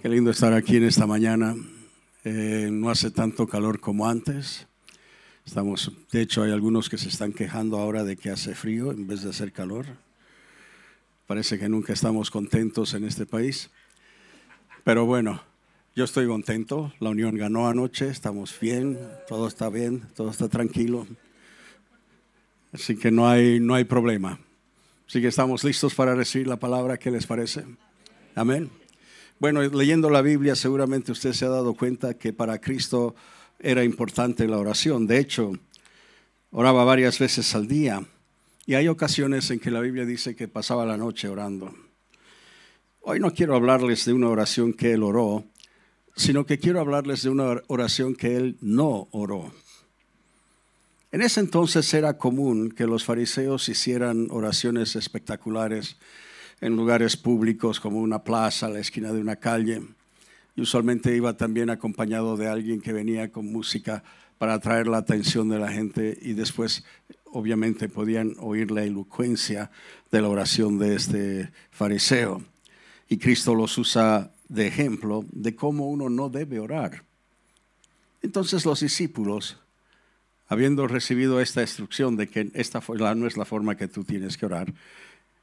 Qué lindo estar aquí en esta mañana. Eh, no hace tanto calor como antes. Estamos, de hecho, hay algunos que se están quejando ahora de que hace frío en vez de hacer calor. Parece que nunca estamos contentos en este país. Pero bueno, yo estoy contento. La unión ganó anoche, estamos bien, todo está bien, todo está tranquilo. Así que no hay, no hay problema. Así que estamos listos para recibir la palabra. ¿Qué les parece? Amén. Bueno, leyendo la Biblia seguramente usted se ha dado cuenta que para Cristo era importante la oración. De hecho, oraba varias veces al día. Y hay ocasiones en que la Biblia dice que pasaba la noche orando. Hoy no quiero hablarles de una oración que él oró, sino que quiero hablarles de una oración que él no oró. En ese entonces era común que los fariseos hicieran oraciones espectaculares en lugares públicos como una plaza, la esquina de una calle. Y usualmente iba también acompañado de alguien que venía con música para atraer la atención de la gente y después obviamente podían oír la elocuencia de la oración de este fariseo. Y Cristo los usa de ejemplo de cómo uno no debe orar. Entonces los discípulos, habiendo recibido esta instrucción de que esta no es la forma que tú tienes que orar,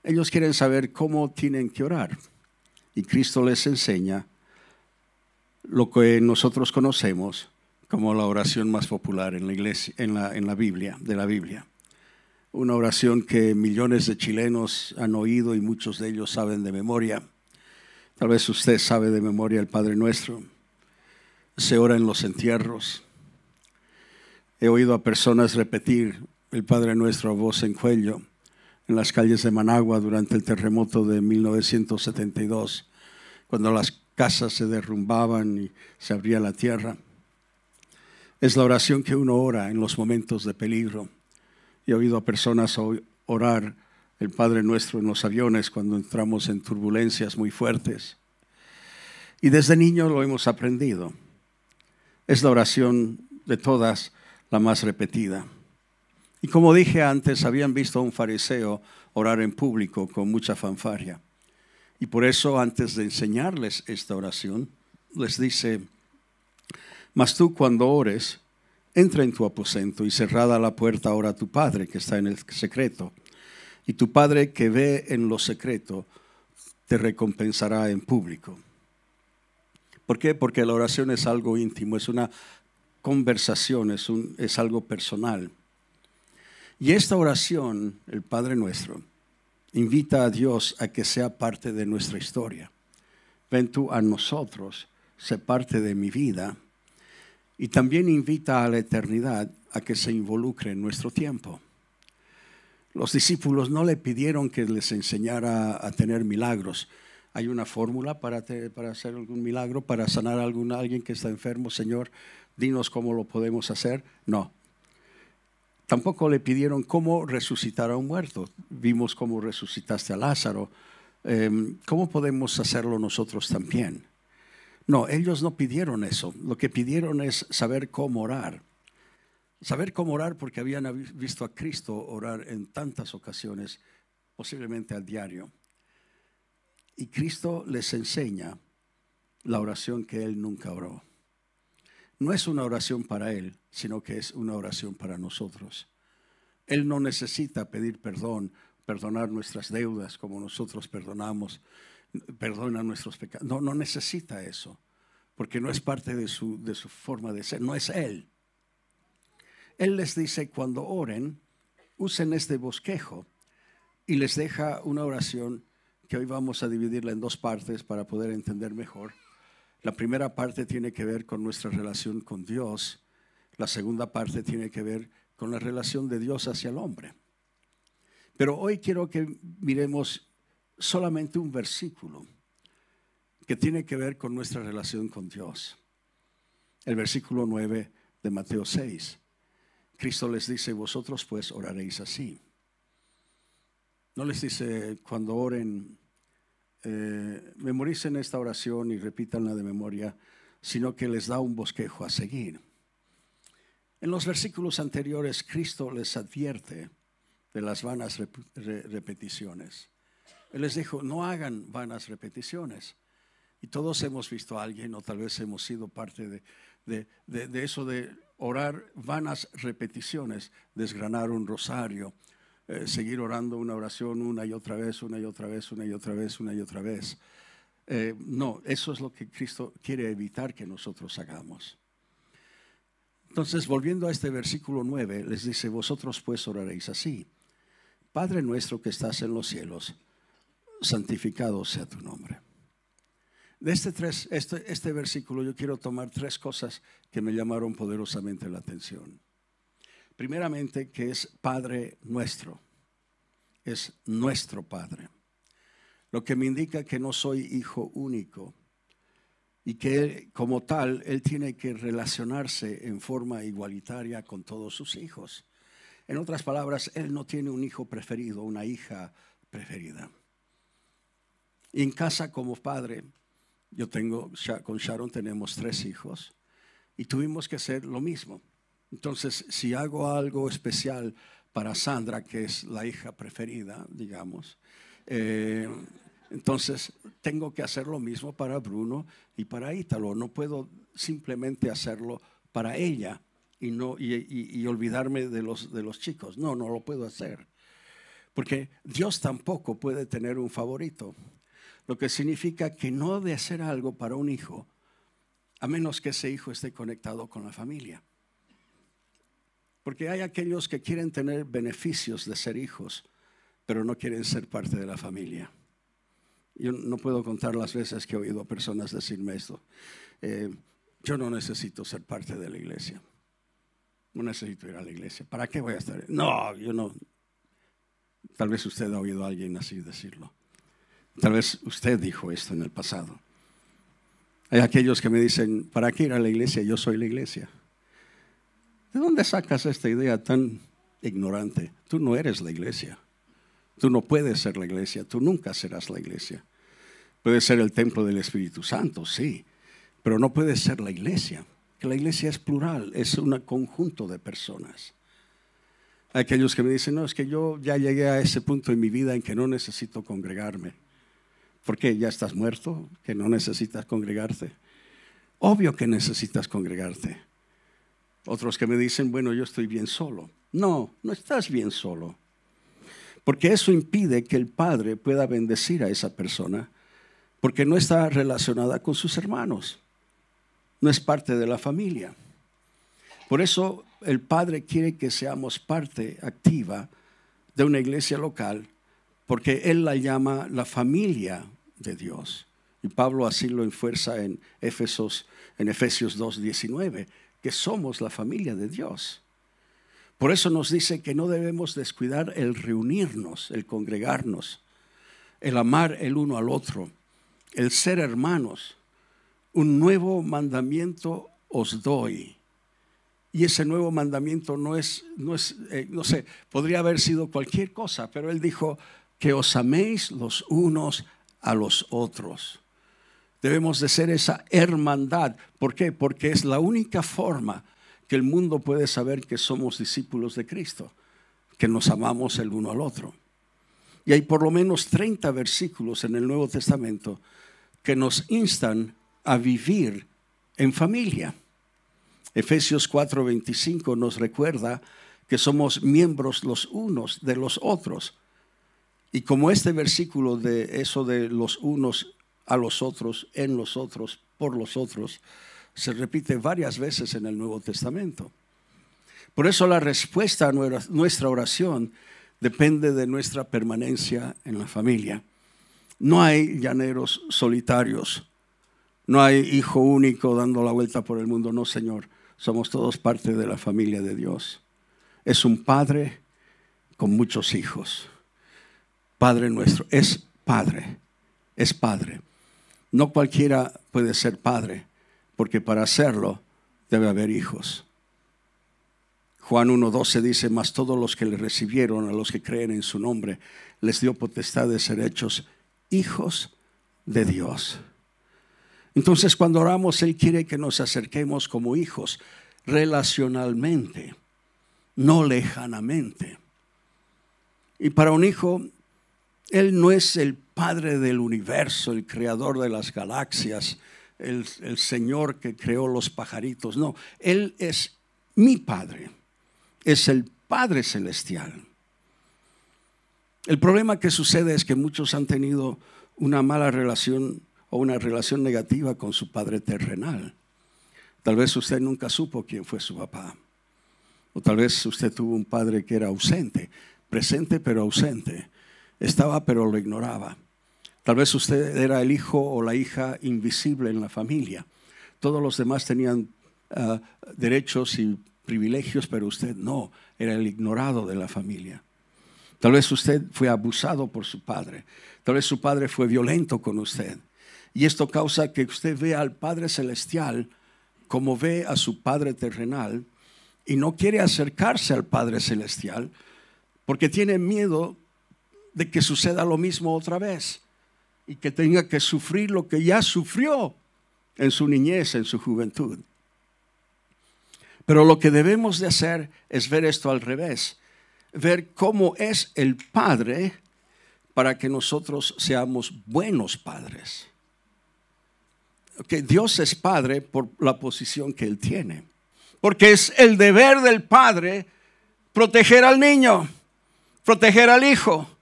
ellos quieren saber cómo tienen que orar. Y Cristo les enseña lo que nosotros conocemos como la oración más popular en la, iglesia, en la, Biblia, de la Biblia. Una oración que millones de chilenos han oído y muchos de ellos saben de memoria. Tal vez usted sabe de memoria el Padre Nuestro. Se ora en los entierros. He oído a personas repetir el Padre Nuestro a voz en cuello en las calles de Managua durante el terremoto de 1972, cuando las casas se derrumbaban y se abría la tierra. Es la oración que uno ora en los momentos de peligro. He oído a personas orar el Padre Nuestro en los aviones cuando entramos en turbulencias muy fuertes. Y desde niño lo hemos aprendido. Es la oración de todas la más repetida. Y como dije antes, habían visto a un fariseo orar en público con mucha fanfarria. Y por eso, antes de enseñarles esta oración, les dice, mas tú cuando ores, entra en tu aposento y cerrada la puerta ora a tu Padre que está en el secreto. Y tu Padre que ve en lo secreto, te recompensará en público. ¿Por qué? Porque la oración es algo íntimo, es una conversación, es algo personal. Y esta oración, el Padre Nuestro, invita a Dios a que sea parte de nuestra historia. Ven tú a nosotros, sé parte de mi vida. Y también invita a la eternidad a que se involucre en nuestro tiempo. Los discípulos no le pidieron que les enseñara a tener milagros. Hay una fórmula para, para hacer algún milagro, para sanar a, algún, a alguien que está enfermo. Señor, dinos cómo lo podemos hacer. No, Tampoco le pidieron cómo resucitar a un muerto. Vimos cómo resucitaste a Lázaro. Em, ¿Cómo podemos hacerlo nosotros también? No, ellos no pidieron eso. Lo que pidieron es saber cómo orar. Saber cómo orar porque habían visto a Cristo orar en tantas ocasiones, posiblemente al diario. Y Cristo les enseña la oración que Él nunca oró no es una oración para Él, sino que es una oración para nosotros. Él no necesita pedir perdón, perdonar nuestras deudas como nosotros perdonamos, perdona nuestros pecados. No, no necesita eso, porque no es parte de su, de su forma de ser, no es Él. Él les dice, cuando oren, usen este bosquejo y les deja una oración que hoy vamos a dividirla en dos partes para poder entender mejor la primera parte tiene que ver con nuestra relación con Dios, la segunda parte tiene que ver con la relación de Dios hacia el hombre. Pero hoy quiero que miremos solamente un versículo que tiene que ver con nuestra relación con Dios. El versículo 9 de Mateo 6. Cristo les dice, vosotros pues oraréis así. No les dice, cuando oren, eh, memoricen esta oración y repítanla de memoria, sino que les da un bosquejo a seguir. En los versículos anteriores, Cristo les advierte de las vanas repeticiones. Él les dijo, no hagan vanas repeticiones. Y todos hemos visto a alguien, o tal vez hemos sido parte de eso de orar vanas repeticiones, desgranar un rosario, eh, seguir orando una oración una y otra vez, una y otra vez, una y otra vez, una y otra vez. Eh, no, eso es lo que Cristo quiere evitar que nosotros hagamos. Entonces, volviendo a este versículo 9, les dice, vosotros pues oraréis así. Padre nuestro que estás en los cielos, santificado sea tu nombre. De este, tres, este, este versículo yo quiero tomar tres cosas que me llamaron poderosamente la atención. Primeramente que es Padre nuestro, es nuestro Padre, lo que me indica que no soy hijo único y que como tal, él tiene que relacionarse en forma igualitaria con todos sus hijos. En otras palabras, él no tiene un hijo preferido, una hija preferida. Y en casa como padre, yo tengo, con Sharon tenemos tres hijos y tuvimos que hacer lo mismo. Entonces, si hago algo especial para Sandra, que es la hija preferida, digamos, eh, entonces tengo que hacer lo mismo para Bruno y para Ítalo. No puedo simplemente hacerlo para ella y, no, olvidarme de los, de los chicos. No, no lo puedo hacer. Porque Dios tampoco puede tener un favorito. Lo que significa que no de hacer algo para un hijo, a menos que ese hijo esté conectado con la familia. Porque hay aquellos que quieren tener beneficios de ser hijos, pero no quieren ser parte de la familia. Yo no puedo contar las veces que he oído a personas decirme esto. Eh, yo no necesito ser parte de la iglesia. No necesito ir a la iglesia. ¿Para qué voy a estar? No, yo no. Tal vez usted ha oído a alguien así decirlo. Tal vez usted dijo esto en el pasado. Hay aquellos que me dicen, ¿para qué ir a la iglesia? Yo soy la iglesia. ¿De dónde sacas esta idea tan ignorante? Tú no eres la iglesia. Tú no puedes ser la iglesia. Tú nunca serás la iglesia. Puedes ser el templo del Espíritu Santo, sí, pero no puedes ser la iglesia. Que la iglesia es plural, es un conjunto de personas. Aquellos que me dicen, no, es que yo ya llegué a ese punto en mi vida en que no necesito congregarme. ¿Por qué? ¿Ya estás muerto? ¿Que no necesitas congregarte? Obvio que necesitas congregarte. Otros que me dicen, bueno, yo estoy bien solo. No, no estás bien solo. Porque eso impide que el Padre pueda bendecir a esa persona, porque no está relacionada con sus hermanos, no es parte de la familia. Por eso el Padre quiere que seamos parte activa de una iglesia local, porque Él la llama la familia de Dios. Y Pablo así lo enfuerza en, en Efesios 2.19 que somos la familia de Dios. Por eso nos dice que no debemos descuidar el reunirnos, el congregarnos, el amar el uno al otro, el ser hermanos. Un nuevo mandamiento os doy. Y ese nuevo mandamiento no es, no es, eh, no sé, podría haber sido cualquier cosa, pero él dijo que os améis los unos a los otros. Debemos de ser esa hermandad. ¿Por qué? Porque es la única forma que el mundo puede saber que somos discípulos de Cristo, que nos amamos el uno al otro. Y hay por lo menos 30 versículos en el Nuevo Testamento que nos instan a vivir en familia. Efesios 4:25 nos recuerda que somos miembros los unos de los otros. Y como este versículo de eso de los unos a los otros, en los otros, por los otros, se repite varias veces en el Nuevo Testamento. Por eso la respuesta a nuestra oración depende de nuestra permanencia en la familia. No hay llaneros solitarios, no hay hijo único dando la vuelta por el mundo, no Señor, somos todos parte de la familia de Dios. Es un padre con muchos hijos. Padre nuestro, es padre, es padre. No cualquiera puede ser padre, porque para hacerlo debe haber hijos. Juan 1.12 dice, mas todos los que le recibieron, a los que creen en su nombre, les dio potestad de ser hechos hijos de Dios. Entonces cuando oramos, Él quiere que nos acerquemos como hijos, relacionalmente, no lejanamente. Y para un hijo, Él no es el Padre del universo, el creador de las galaxias, el, el Señor que creó los pajaritos. No, Él es mi Padre, es el Padre Celestial. El problema que sucede es que muchos han tenido una mala relación o una relación negativa con su Padre terrenal. Tal vez usted nunca supo quién fue su papá. O tal vez usted tuvo un padre que era ausente, presente pero ausente. Estaba pero lo ignoraba. Tal vez usted era el hijo o la hija invisible en la familia. Todos los demás tenían ah, derechos y privilegios, pero usted no, era el ignorado de la familia. Tal vez usted fue abusado por su padre. Tal vez su padre fue violento con usted. Y esto causa que usted vea al Padre Celestial como ve a su Padre terrenal y no quiere acercarse al Padre Celestial porque tiene miedo de que suceda lo mismo otra vez y que tenga que sufrir lo que ya sufrió en su niñez, en su juventud. Pero lo que debemos de hacer es ver esto al revés, ver cómo es el Padre para que nosotros seamos buenos padres. Que Dios es Padre por la posición que Él tiene, porque es el deber del Padre proteger al niño, proteger al hijo,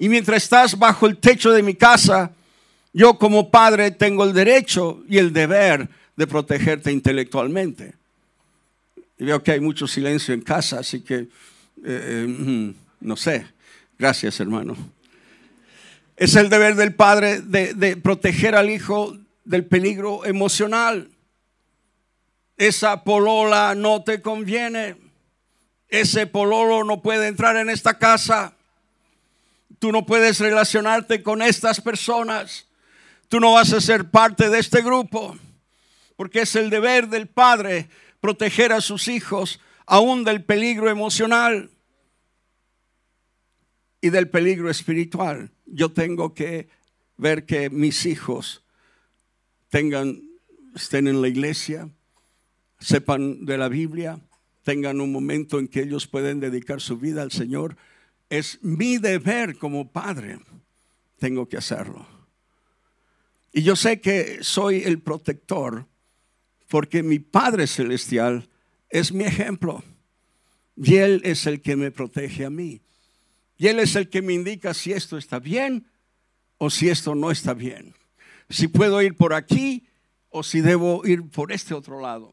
y mientras estás bajo el techo de mi casa, yo como padre tengo el derecho y el deber de protegerte intelectualmente. Y veo que hay mucho silencio en casa, así que eh, eh, no sé. Gracias, hermano. Es el deber del padre de, de proteger al hijo del peligro emocional. Esa polola no te conviene. Ese pololo no puede entrar en esta casa Tú no puedes relacionarte con estas personas. Tú no vas a ser parte de este grupo. Porque es el deber del padre proteger a sus hijos aún del peligro emocional y del peligro espiritual. Yo tengo que ver que mis hijos tengan, estén en la iglesia, sepan de la Biblia, tengan un momento en que ellos pueden dedicar su vida al Señor es mi deber como padre. Tengo que hacerlo. Y yo sé que soy el protector porque mi Padre Celestial es mi ejemplo. Y Él es el que me protege a mí. Y Él es el que me indica si esto está bien o si esto no está bien. Si puedo ir por aquí o si debo ir por este otro lado.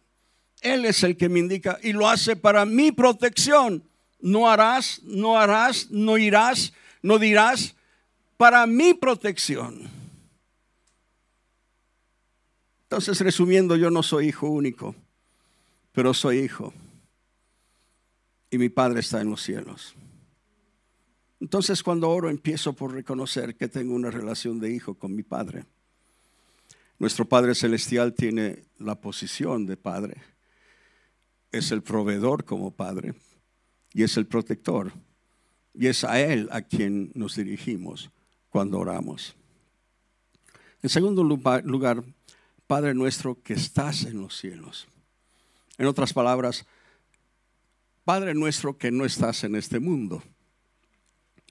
Él es el que me indica y lo hace para mi protección no harás, no harás, no irás, no dirás, para mi protección. Entonces, resumiendo, yo no soy hijo único, pero soy hijo. Y mi Padre está en los cielos. Entonces, cuando oro, empiezo por reconocer que tengo una relación de hijo con mi Padre. Nuestro Padre Celestial tiene la posición de Padre. Es el proveedor como Padre y es el protector. Y es a Él a quien nos dirigimos cuando oramos. En segundo lugar, Padre nuestro que estás en los cielos. En otras palabras, Padre nuestro que no estás en este mundo.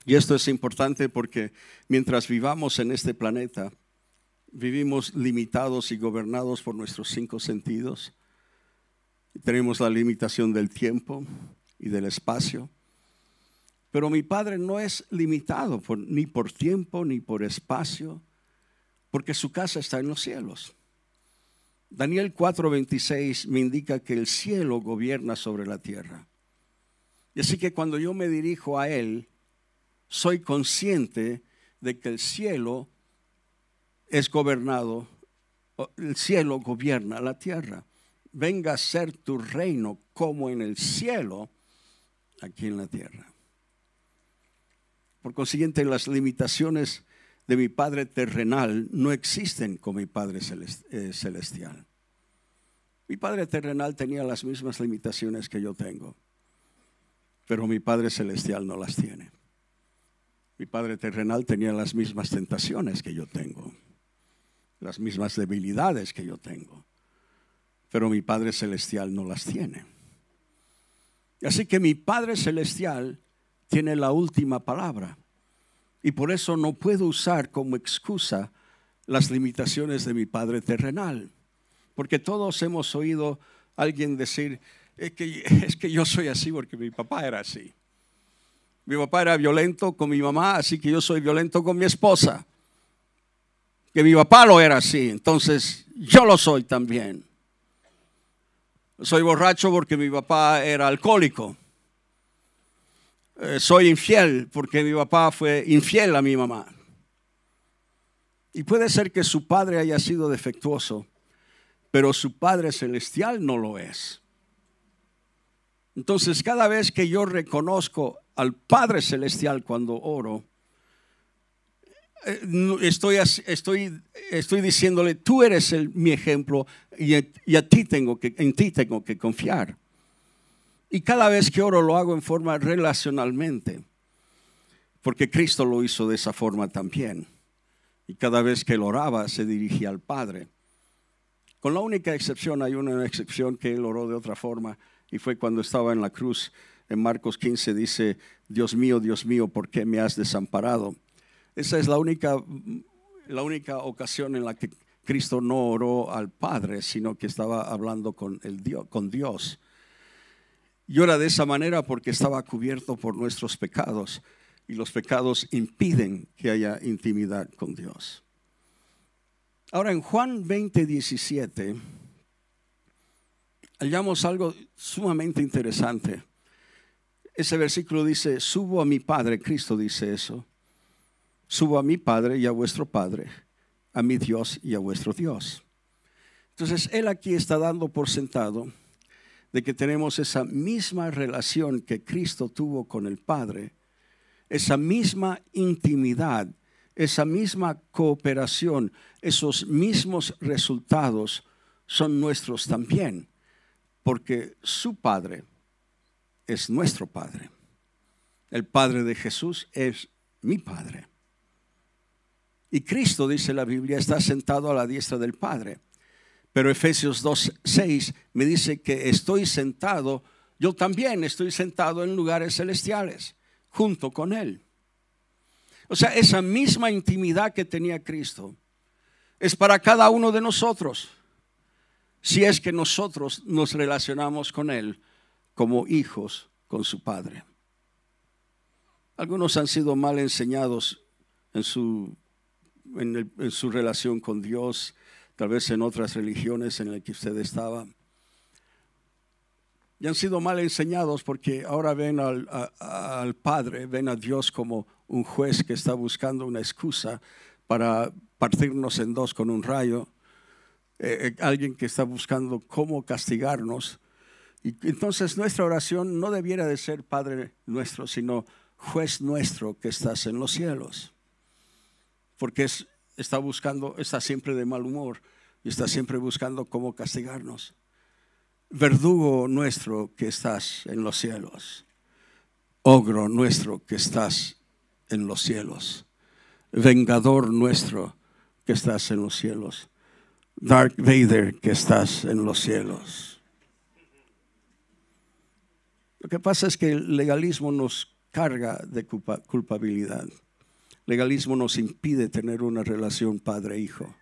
Y esto es importante porque mientras vivamos en este planeta, vivimos limitados y gobernados por nuestros cinco sentidos. Tenemos la limitación del tiempo, y del espacio. Pero mi Padre no es limitado ni por tiempo ni por espacio, porque su casa está en los cielos. Daniel 4:26 me indica que el cielo gobierna sobre la tierra. Y así que cuando yo me dirijo a Él, soy consciente de que el cielo es gobernado, el cielo gobierna la tierra. Venga a ser tu reino como en el cielo, aquí en la tierra. Por consiguiente, las limitaciones de mi Padre terrenal no existen con mi Padre eh, celestial. Mi Padre terrenal tenía las mismas limitaciones que yo tengo, pero mi Padre celestial no las tiene. Mi Padre terrenal tenía las mismas tentaciones que yo tengo, las mismas debilidades que yo tengo, pero mi Padre celestial no las tiene. Así que mi Padre Celestial tiene la última palabra. Y por eso no puedo usar como excusa las limitaciones de mi Padre terrenal. Porque todos hemos oído a alguien decir, es que, es que yo soy así porque mi papá era así. Mi papá era violento con mi mamá, así que yo soy violento con mi esposa. Que mi papá lo era así, entonces yo lo soy también. Soy borracho porque mi papá era alcohólico. Eh, soy infiel porque mi papá fue infiel a mi mamá. Y puede ser que su padre haya sido defectuoso, pero su Padre Celestial no lo es. Entonces, cada vez que yo reconozco al Padre Celestial cuando oro, eh, estoy, estoy, estoy diciéndole, tú eres mi ejemplo y, a ti tengo que, en ti tengo que confiar. Y cada vez que oro lo hago en forma relacionalmente, porque Cristo lo hizo de esa forma también. Y cada vez que él oraba se dirigía al Padre. Con la única excepción, hay una excepción que él oró de otra forma y fue cuando estaba en la cruz. En Marcos 15 dice, Dios mío, Dios mío, ¿por qué me has desamparado? Esa es la única, la única ocasión en la que Cristo no oró al Padre, sino que estaba hablando con, el Dios, con Dios. Y ora de esa manera porque estaba cubierto por nuestros pecados y los pecados impiden que haya intimidad con Dios. Ahora en Juan 20, 17 hallamos algo sumamente interesante. Ese versículo dice, subo a mi Padre, Cristo dice eso, subo a mi Padre y a vuestro Padre, a mi Dios y a vuestro Dios. Entonces, él aquí está dando por sentado de que tenemos esa misma relación que Cristo tuvo con el Padre, esa misma intimidad, esa misma cooperación, esos mismos resultados son nuestros también, porque su Padre es nuestro Padre. El Padre de Jesús es mi Padre. Y Cristo, dice la Biblia, está sentado a la diestra del Padre. Pero Efesios 2.6 me dice que estoy sentado, yo también estoy sentado en lugares celestiales, junto con Él. O sea, esa misma intimidad que tenía Cristo es para cada uno de nosotros, si es que nosotros nos relacionamos con Él como hijos con su Padre. Algunos han sido mal enseñados en su en, su relación con Dios, tal vez en otras religiones en las que usted estaba. Y han sido mal enseñados porque ahora ven al, Padre, ven a Dios como un juez que está buscando una excusa para partirnos en dos con un rayo, eh, eh, alguien que está buscando cómo castigarnos. Y entonces nuestra oración no debiera de ser Padre nuestro, sino juez nuestro que estás en los cielos porque está buscando, está siempre de mal humor y está siempre buscando cómo castigarnos. Verdugo nuestro que estás en los cielos, ogro nuestro que estás en los cielos, vengador nuestro que estás en los cielos, Dark Vader que estás en los cielos. Lo que pasa es que el legalismo nos carga de culpabilidad. Legalismo nos impide tener una relación padre-hijo.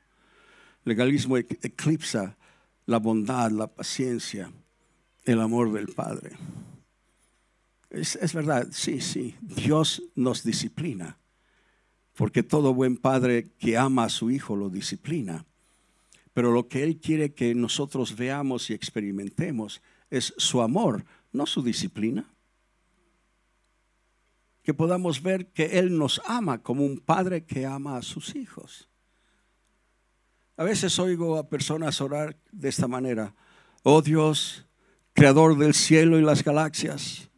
Legalismo eclipsa la bondad, la paciencia, el amor del Padre. Es, verdad, sí, sí, Dios nos disciplina, porque todo buen padre que ama a su hijo lo disciplina. Pero lo que Él quiere que nosotros veamos y experimentemos es su amor, no su disciplina que podamos ver que Él nos ama como un padre que ama a sus hijos. A veces oigo a personas orar de esta manera. Oh Dios, creador del cielo y las galaxias,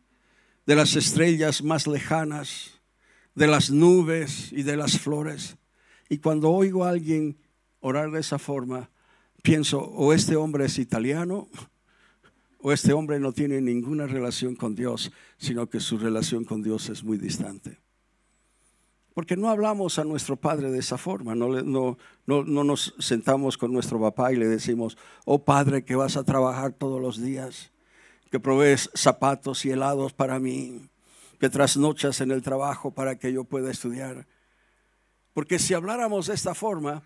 de las estrellas más lejanas, de las nubes y de las flores. Y cuando oigo a alguien orar de esa forma, pienso, o oh, este hombre es italiano, o este hombre no tiene ninguna relación con Dios, sino que su relación con Dios es muy distante. Porque no hablamos a nuestro Padre de esa forma, no, nos sentamos con nuestro papá y le decimos, oh Padre, que vas a trabajar todos los días, que provees zapatos y helados para mí, que trasnochas en el trabajo para que yo pueda estudiar. Porque si habláramos de esta forma,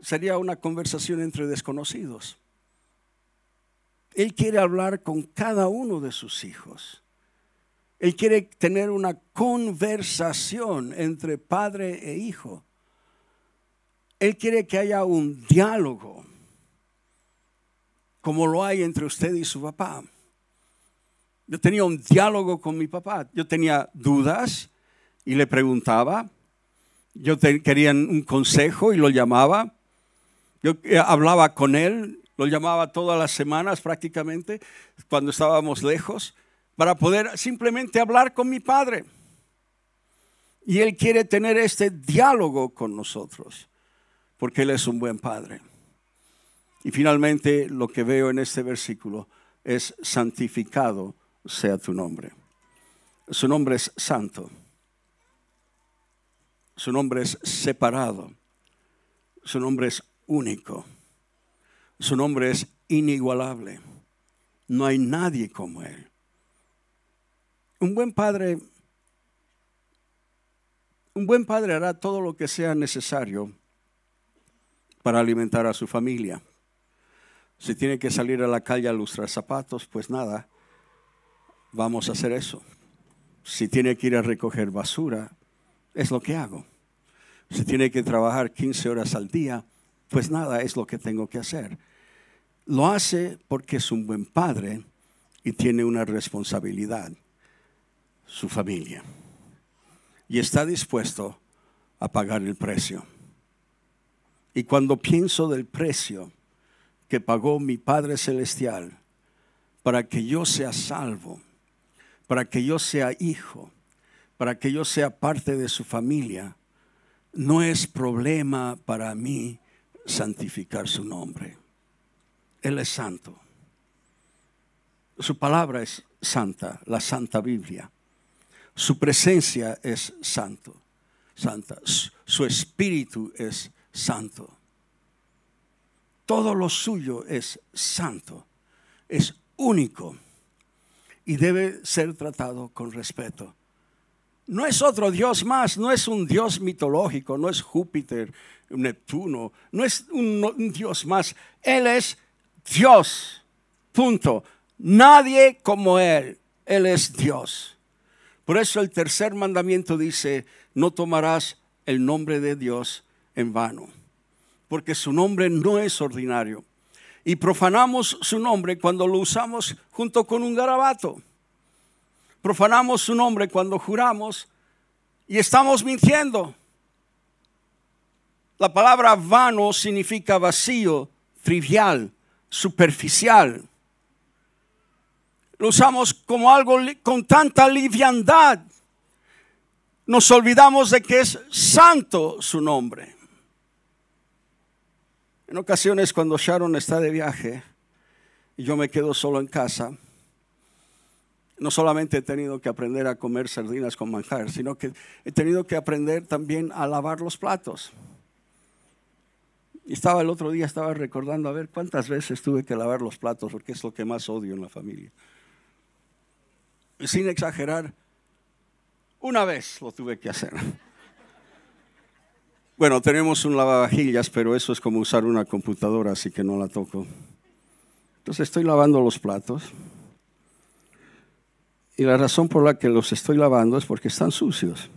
sería una conversación entre desconocidos. Él quiere hablar con cada uno de sus hijos. Él quiere tener una conversación entre padre e hijo. Él quiere que haya un diálogo, como lo hay entre usted y su papá. Yo tenía un diálogo con mi papá. Yo tenía dudas y le preguntaba. Yo quería un consejo y lo llamaba. Yo eh, hablaba con él lo llamaba todas las semanas prácticamente, cuando estábamos lejos, para poder simplemente hablar con mi padre. Y Él quiere tener este diálogo con nosotros, porque Él es un buen padre. Y finalmente lo que veo en este versículo es santificado sea tu nombre. Su nombre es santo. Su nombre es separado. Su nombre es único. Su nombre es inigualable. No hay nadie como Él. Un buen padre, un buen padre hará todo lo que sea necesario para alimentar a su familia. Si tiene que salir a la calle a lustrar zapatos, pues nada, vamos a hacer eso. Si tiene que ir a recoger basura, es lo que hago. Si tiene que trabajar 15 horas al día, pues nada, es lo que tengo que hacer. Lo hace porque es un buen padre y tiene una responsabilidad, su familia. Y está dispuesto a pagar el precio. Y cuando pienso del precio que pagó mi Padre Celestial para que yo sea salvo, para que yo sea hijo, para que yo sea parte de su familia, no es problema para mí santificar su nombre. Él es santo. Su palabra es santa, la Santa Biblia. Su presencia es santo, santa. Su espíritu es santo. Todo lo suyo es santo, es único y debe ser tratado con respeto. No es otro Dios más, no es un Dios mitológico, no es Júpiter, Neptuno, no es un, Dios más. Él es Dios, punto. Nadie como Él, Él es Dios. Por eso el tercer mandamiento dice, no tomarás el nombre de Dios en vano, porque su nombre no es ordinario. Y profanamos su nombre cuando lo usamos junto con un garabato profanamos su nombre cuando juramos y estamos mintiendo. La palabra vano significa vacío, trivial, superficial. Lo usamos como algo con tanta liviandad. Nos olvidamos de que es santo su nombre. En ocasiones cuando Sharon está de viaje y yo me quedo solo en casa, no solamente he tenido que aprender a comer sardinas con manjar, sino que he tenido que aprender también a lavar los platos. estaba el otro día, estaba recordando a ver cuántas veces tuve que lavar los platos, porque es lo que más odio en la familia. sin exagerar, una vez lo tuve que hacer. Bueno, tenemos un lavavajillas, pero eso es como usar una computadora, así que no la toco. Entonces estoy lavando los platos y la razón por la que los estoy lavando es porque están sucios,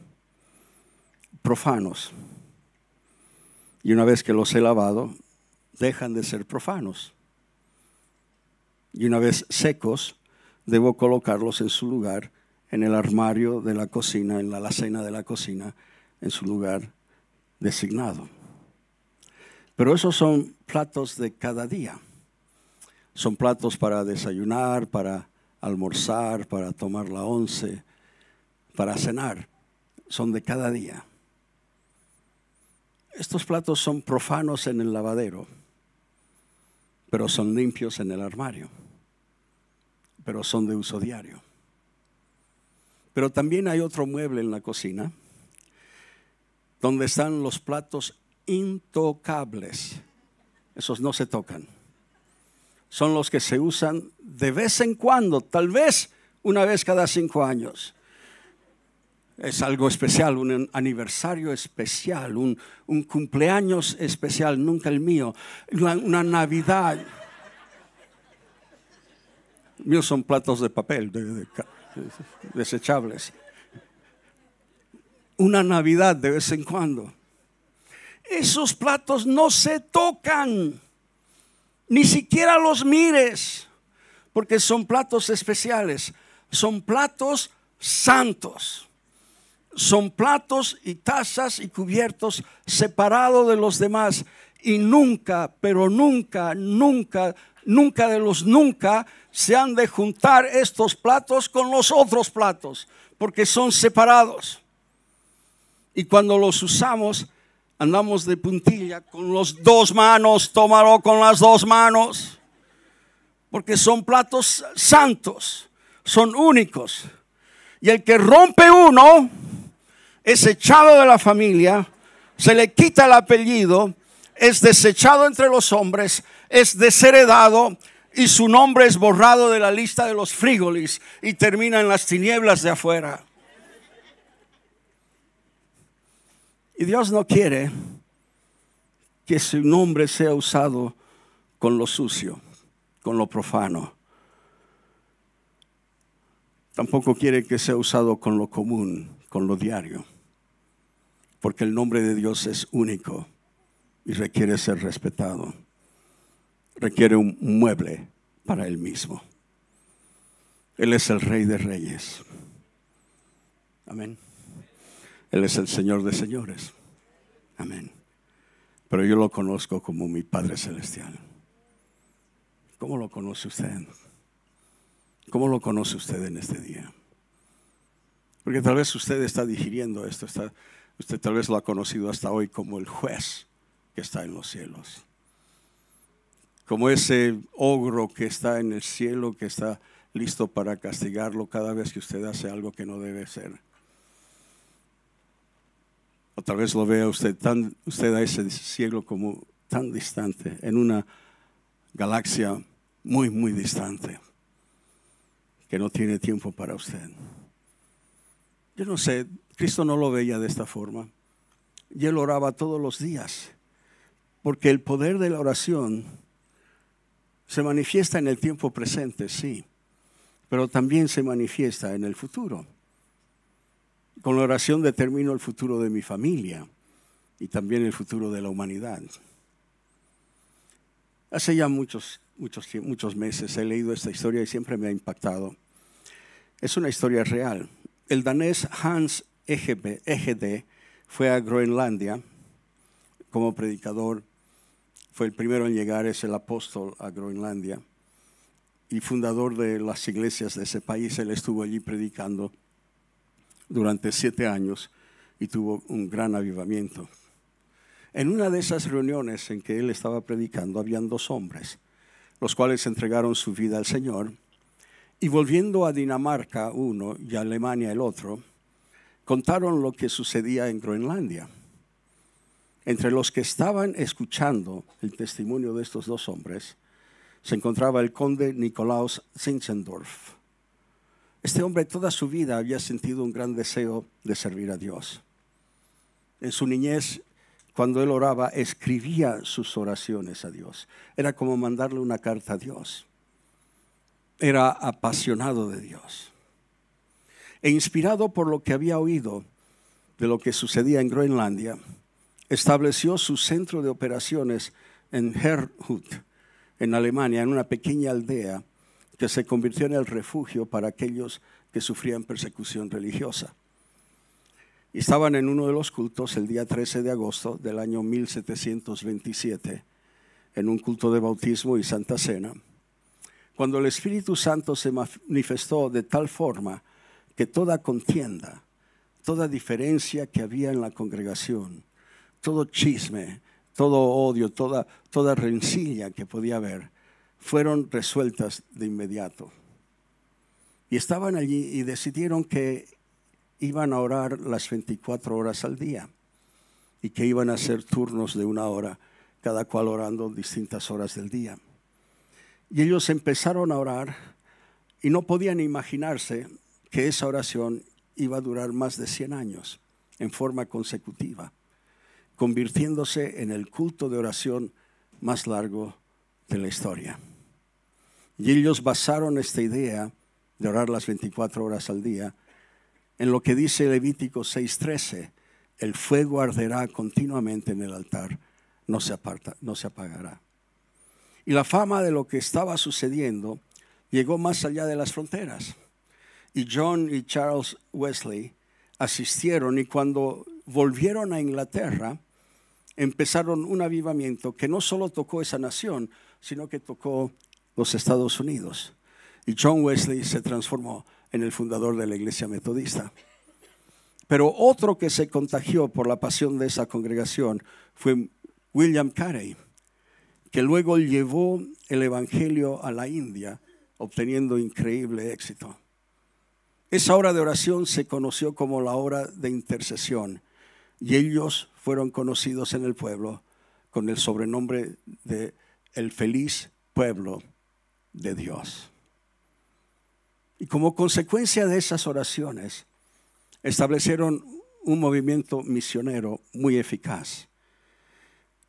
profanos. Y una vez que los he lavado, dejan de ser profanos. Y una vez secos, debo colocarlos en su lugar, en el armario de la cocina, en la alacena de la cocina, en su lugar designado. Pero esos son platos de cada día. Son platos para desayunar, para almorzar, para tomar la once, para cenar, son de cada día. Estos platos son profanos en el lavadero, pero son limpios en el armario, pero son de uso diario. Pero también hay otro mueble en la cocina donde están los platos intocables. Esos no se tocan son los que se usan de vez en cuando, tal vez una vez cada cinco años. Es algo especial, un aniversario especial, un, cumpleaños especial, nunca el mío, una, Navidad. Míos son platos de papel, desechables. Una Navidad de vez en cuando. Esos platos no se tocan. Ni siquiera los mires, porque son platos especiales, son platos santos, son platos y tazas y cubiertos separados de los demás. Y nunca, pero nunca, nunca, nunca de los nunca se han de juntar estos platos con los otros platos, porque son separados. Y cuando los usamos, andamos de puntilla con las dos manos, tómalo con las dos manos, porque son platos santos, son únicos. Y el que rompe uno es echado de la familia, se le quita el apellido, es desechado entre los hombres, es desheredado y su nombre es borrado de la lista de los frígolis y termina en las tinieblas de afuera. Y Dios no quiere que su nombre sea usado con lo sucio, con lo profano. Tampoco quiere que sea usado con lo común, con lo diario, porque el nombre de Dios es único y requiere ser respetado. Requiere un mueble para él mismo. Él es el rey de reyes. Amén. Él es el Señor de señores. Amén. Pero yo lo conozco como mi Padre Celestial. ¿Cómo lo conoce usted? ¿Cómo lo conoce usted en este día? Porque tal vez usted está digiriendo esto, usted tal vez lo ha conocido hasta hoy como el juez que está en los cielos, como ese ogro que está en el cielo, que está listo para castigarlo cada vez que usted hace algo que no debe ser o tal vez lo vea usted, tan, usted a ese siglo como tan distante, en una galaxia muy, muy distante, que no tiene tiempo para usted. Yo no sé, Cristo no lo veía de esta forma. Y él oraba todos los días, porque el poder de la oración se manifiesta en el tiempo presente, sí, pero también se manifiesta en el futuro. Con la oración determino el futuro de mi familia y también el futuro de la humanidad. Hace ya muchos, muchos, muchos meses he leído esta historia y siempre me ha impactado. Es una historia real. El danés Hans Egede fue a Groenlandia como predicador. Fue el primero en llegar, es el apóstol a Groenlandia y fundador de las iglesias de ese país. Él estuvo allí predicando durante siete años y tuvo un gran avivamiento. En una de esas reuniones en que él estaba predicando, habían dos hombres, los cuales entregaron su vida al Señor. Y volviendo a Dinamarca uno y a Alemania el otro, contaron lo que sucedía en Groenlandia. Entre los que estaban escuchando el testimonio de estos dos hombres, se encontraba el conde Nikolaus Zinzendorf este hombre toda su vida había sentido un gran deseo de servir a Dios. En su niñez, cuando él oraba, escribía sus oraciones a Dios. Era como mandarle una carta a Dios. Era apasionado de Dios. E inspirado por lo que había oído de lo que sucedía en Groenlandia, estableció su centro de operaciones en Herhut, en Alemania, en una pequeña aldea que se convirtió en el refugio para aquellos que sufrían persecución religiosa. estaban en uno de los cultos el día 13 de agosto del año 1727, en un culto de bautismo y Santa Cena, cuando el Espíritu Santo se manifestó de tal forma que toda contienda, toda diferencia que había en la congregación, todo chisme, todo odio, toda, toda rencilla que podía haber, fueron resueltas de inmediato. Y estaban allí y decidieron que iban a orar las 24 horas al día y que iban a hacer turnos de una hora, cada cual orando distintas horas del día. Y ellos empezaron a orar y no podían imaginarse que esa oración iba a durar más de 100 años en forma consecutiva, convirtiéndose en el culto de oración más largo de la historia. Y ellos basaron esta idea de orar las 24 horas al día en lo que dice Levítico 6:13, el fuego arderá continuamente en el altar, no se, aparta, no se apagará. Y la fama de lo que estaba sucediendo llegó más allá de las fronteras. Y John y Charles Wesley asistieron y cuando volvieron a Inglaterra, empezaron un avivamiento que no solo tocó esa nación, sino que tocó los Estados Unidos. Y John Wesley se transformó en el fundador de la iglesia metodista. Pero otro que se contagió por la pasión de esa congregación fue William Carey, que luego llevó el Evangelio a la India, obteniendo increíble éxito. Esa hora de oración se conoció como la hora de intercesión y ellos fueron conocidos en el pueblo con el sobrenombre de el feliz pueblo de Dios. Y como consecuencia de esas oraciones, establecieron un movimiento misionero muy eficaz.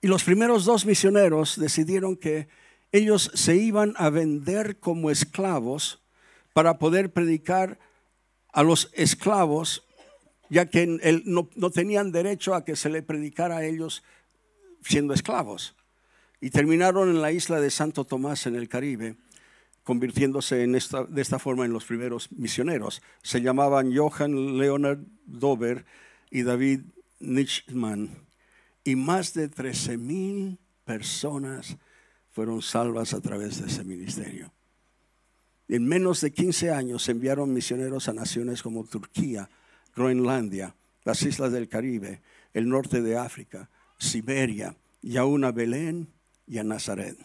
Y los primeros dos misioneros decidieron que ellos se iban a vender como esclavos para poder predicar a los esclavos, ya que no, tenían derecho a que se le predicara a ellos siendo esclavos y terminaron en la isla de Santo Tomás en el Caribe, convirtiéndose de esta forma en los primeros misioneros. Se llamaban Johann Leonard Dober y David Nitschmann, y más de 13.000 personas fueron salvas a través de ese ministerio. En menos de 15 años enviaron misioneros a naciones como Turquía, Groenlandia, las islas del Caribe, el norte de África, Siberia y aún a Belén y a Nazaret.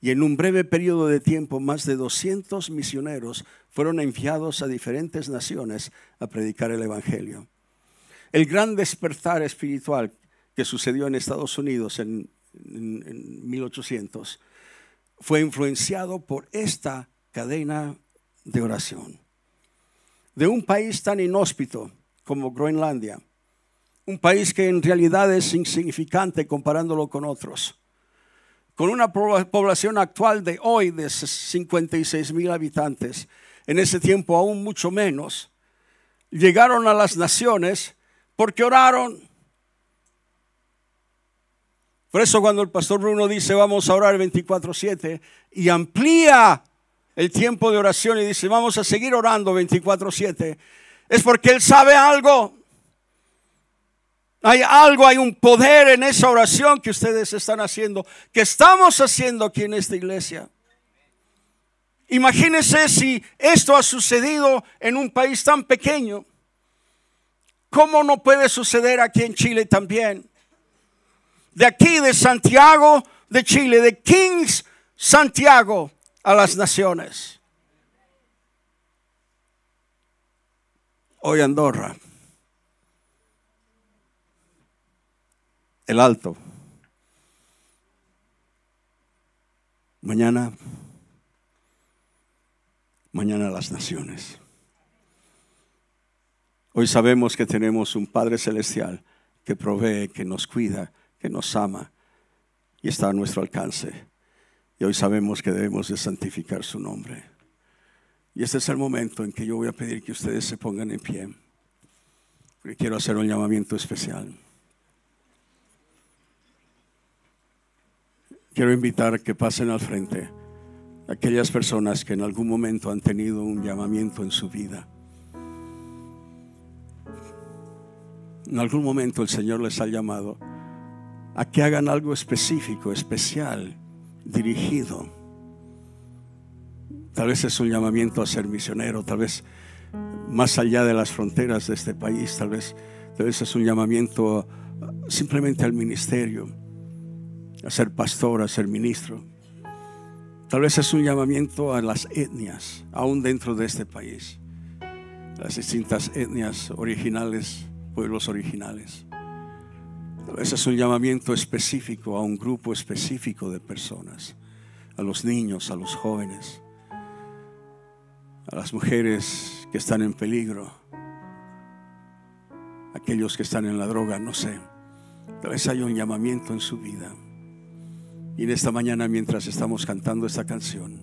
Y en un breve periodo de tiempo, más de 200 misioneros fueron enviados a diferentes naciones a predicar el Evangelio. El gran despertar espiritual que sucedió en Estados Unidos en 1800 fue influenciado por esta cadena de oración. De un país tan inhóspito como Groenlandia, un país que en realidad es insignificante comparándolo con otros con una población actual de hoy de 56 mil habitantes, en ese tiempo aún mucho menos, llegaron a las naciones porque oraron. Por eso cuando el pastor Bruno dice vamos a orar 24/7 y amplía el tiempo de oración y dice vamos a seguir orando 24/7, es porque él sabe algo. Hay algo, hay un poder en esa oración que ustedes están haciendo, que estamos haciendo aquí en esta iglesia. Imagínense si esto ha sucedido en un país tan pequeño, ¿cómo no puede suceder aquí en Chile también? De aquí, de Santiago de Chile, de Kings Santiago a las naciones. Hoy Andorra. el alto. Mañana, mañana las naciones. Hoy sabemos que tenemos un Padre Celestial que provee, que nos cuida, que nos ama y está a nuestro alcance. Y hoy sabemos que debemos de santificar su nombre. Y este es el momento en que yo voy a pedir que ustedes se pongan en pie, porque quiero hacer un llamamiento especial. quiero invitar a que pasen al frente aquellas personas que en algún momento han tenido un llamamiento en su vida. En algún momento el Señor les ha llamado a que hagan algo específico, especial, dirigido. Tal vez es un llamamiento a ser misionero, tal vez más allá de las fronteras de este país, tal vez, tal vez es un llamamiento simplemente al ministerio a ser pastor, a ser ministro. Tal vez es un llamamiento a las etnias, aún dentro de este país, las distintas etnias originales, pueblos originales. Tal vez es un llamamiento específico a un grupo específico de personas, a los niños, a los jóvenes, a las mujeres que están en peligro, aquellos que están en la droga, no sé. Tal vez hay un llamamiento en su vida. Y en esta mañana, mientras estamos cantando esta canción,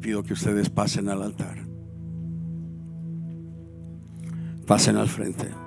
pido que ustedes pasen al altar, pasen al frente.